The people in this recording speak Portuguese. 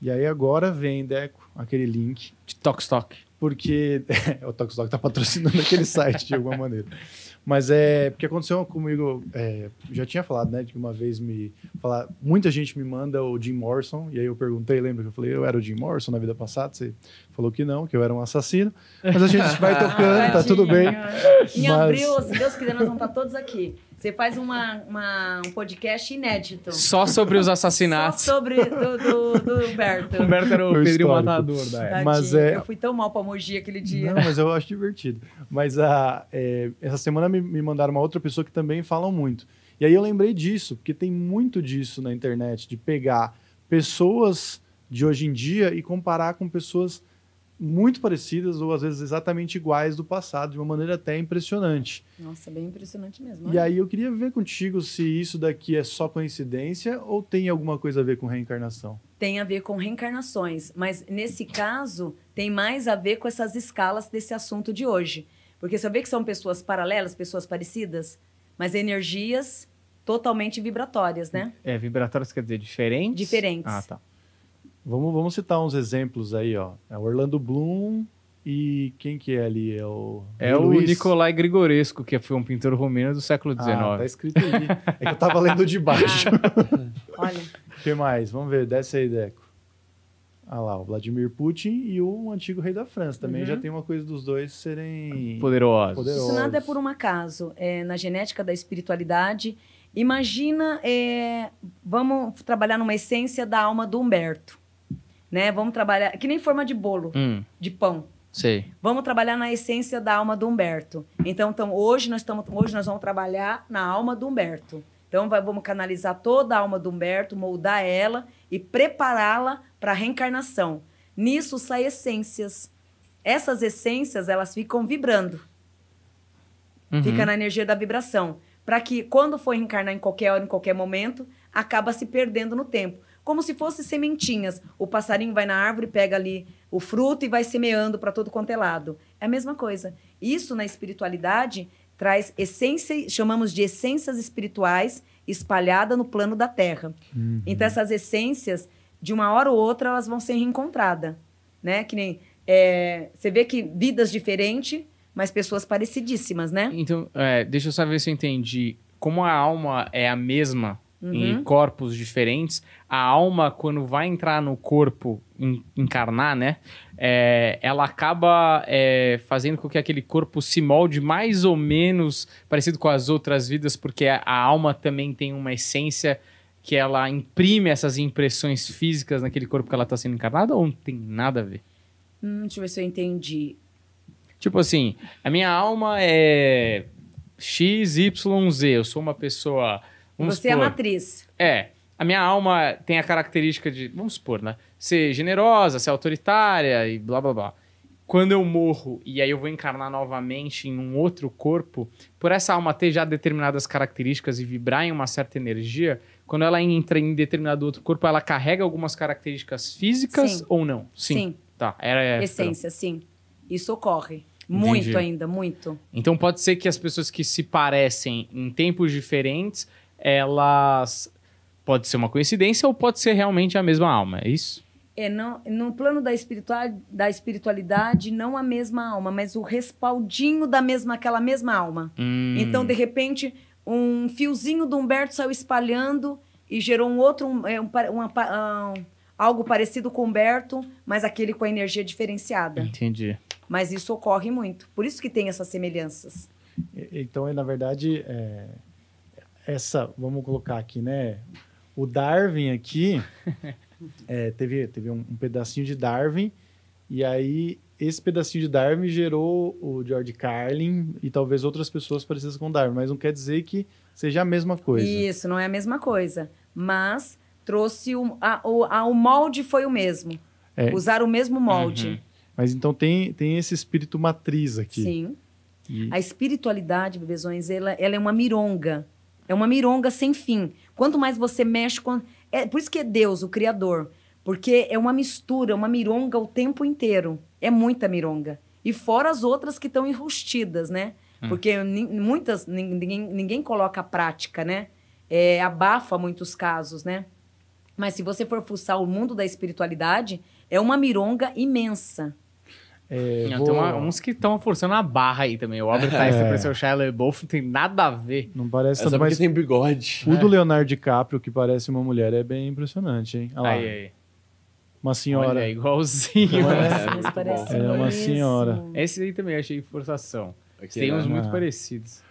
E aí agora vem, Deco, aquele link. De Tokstok. Porque o Tokstok está patrocinando aquele site de alguma maneira. Mas é porque aconteceu comigo, é, já tinha falado, né? De que uma vez me falar, muita gente me manda o Jim Morrison, e aí eu perguntei, lembra que eu falei, eu era o Jim Morrison na vida passada? Você falou que não, que eu era um assassino, mas a gente vai tocando, ah, tá tudo bem. Em mas... abril, se Deus quiser, nós vamos estar tá todos aqui. Você faz uma, uma, um podcast inédito. Só sobre os assassinatos. Só sobre do, do, do Humberto. Humberto era o Meu é Matador da época. Mas, é... Eu fui tão mal pra Mogi aquele dia. Não, mas eu acho divertido. Mas a, ah, é, essa semana me, me mandaram uma outra pessoa que também falam muito. E aí eu lembrei disso, porque tem muito disso na internet, de pegar pessoas de hoje em dia e comparar com pessoas muito parecidas ou às vezes exatamente iguais do passado, de uma maneira até impressionante. Nossa, bem impressionante mesmo. E aí eu queria ver contigo se isso daqui é só coincidência ou tem alguma coisa a ver com reencarnação? Tem a ver com reencarnações, mas nesse caso tem mais a ver com essas escalas desse assunto de hoje. Porque você vê que são pessoas paralelas, pessoas parecidas, mas energias totalmente vibratórias, né? É, vibratórias quer dizer diferentes? Diferentes. Ah, tá. Vamos, vamos citar uns exemplos aí, ó. É Orlando Bloom e quem que é ali? É o, é o Nicolai Grigoresco, que foi um pintor romeno do século XIX. Ah, tá escrito ali. é que eu tava lendo de baixo. Olha. O que mais? Vamos ver, desce aí, Deco. Ah lá, o Vladimir Putin e o antigo rei da França. Também uhum. já tem uma coisa dos dois serem... Poderosos. poderosos. Isso nada é por um acaso. É, na genética da espiritualidade, imagina... É, vamos trabalhar numa essência da alma do Humberto né? Vamos trabalhar que nem forma de bolo, hum. de pão. Sim. Vamos trabalhar na essência da alma do Humberto. Então, então hoje nós estamos, hoje nós vamos trabalhar na alma do Humberto. Então vai, vamos canalizar toda a alma do Humberto, moldar ela e prepará-la para a reencarnação. Nisso saem essências. Essas essências elas ficam vibrando. Uhum. Fica na energia da vibração, para que quando for reencarnar em qualquer hora, em qualquer momento, acaba se perdendo no tempo como se fossem sementinhas. O passarinho vai na árvore, pega ali o fruto e vai semeando para todo quanto é lado. É a mesma coisa. Isso na espiritualidade traz essência, chamamos de essências espirituais espalhada no plano da Terra. Uhum. Então essas essências, de uma hora ou outra, elas vão ser reencontradas, né? Que nem é, você vê que vidas diferentes, mas pessoas parecidíssimas, né? Então, é, deixa eu saber se eu entendi. Como a alma é a mesma uhum. em corpos diferentes. A alma, quando vai entrar no corpo, encarnar, né? É, ela acaba é, fazendo com que aquele corpo se molde mais ou menos parecido com as outras vidas, porque a, a alma também tem uma essência que ela imprime essas impressões físicas naquele corpo que ela está sendo encarnada ou não tem nada a ver? Hum, deixa eu ver se eu entendi. Tipo assim, a minha alma é X, Y, Z. Eu sou uma pessoa Vamos Você supor, é a matriz. É. A minha alma tem a característica de, vamos supor, né? Ser generosa, ser autoritária e blá blá blá. Quando eu morro e aí eu vou encarnar novamente em um outro corpo, por essa alma ter já determinadas características e vibrar em uma certa energia, quando ela entra em determinado outro corpo, ela carrega algumas características físicas sim. ou não? Sim. sim. Tá. Era, é, Essência, perdão. sim. Isso ocorre. Muito Entendi. ainda, muito. Então pode ser que as pessoas que se parecem em tempos diferentes, elas pode ser uma coincidência ou pode ser realmente a mesma alma, é isso? É, não, no plano da, espiritual, da espiritualidade, não a mesma alma, mas o respaldinho da mesma, aquela mesma alma. Hum. Então, de repente, um fiozinho do Humberto saiu espalhando e gerou um outro, um, é, ah, um, algo parecido com o Humberto, mas aquele com a energia diferenciada. Entendi. Mas isso ocorre muito. Por isso que tem essas semelhanças. Então, é, na verdade, é essa, vamos colocar aqui, né? O Darwin aqui, é, teve, teve um, um, pedacinho de Darwin, e aí esse pedacinho de Darwin gerou o George Carlin e talvez outras pessoas parecidas com Darwin, mas não quer dizer que seja a mesma coisa. Isso, não é a mesma coisa, mas trouxe o, a, o, a, o molde foi o mesmo, é. usar o mesmo molde. Uhum. Mas então tem, tem esse espírito matriz aqui. Sim. E... A espiritualidade, bebezões, ela, ela é uma mironga é uma mironga sem fim. Quanto mais você mexe com. É, por isso que é Deus, o Criador. Porque é uma mistura, é uma mironga o tempo inteiro. É muita mironga. E fora as outras que estão enrustidas, né? Hum. Porque muitas, ninguém, ninguém coloca a prática, né? É, abafa muitos casos, né? Mas se você for fuçar o mundo da espiritualidade, é uma mironga imensa. É, não, vou... Tem uma, uns que estão forçando a barra aí também. O Albert é. Einstein é. pareceu o Shia LaBeouf, não tem nada a ver. Não parece também mas... tem bigode. O é. do Leonardo DiCaprio, que parece uma mulher, é bem impressionante, hein? Olha aí, aí. Uma senhora. Olha, é igualzinho. é, é, uma senhora. Esse aí também achei forçação. Aqui, tem é uns muito parecidos.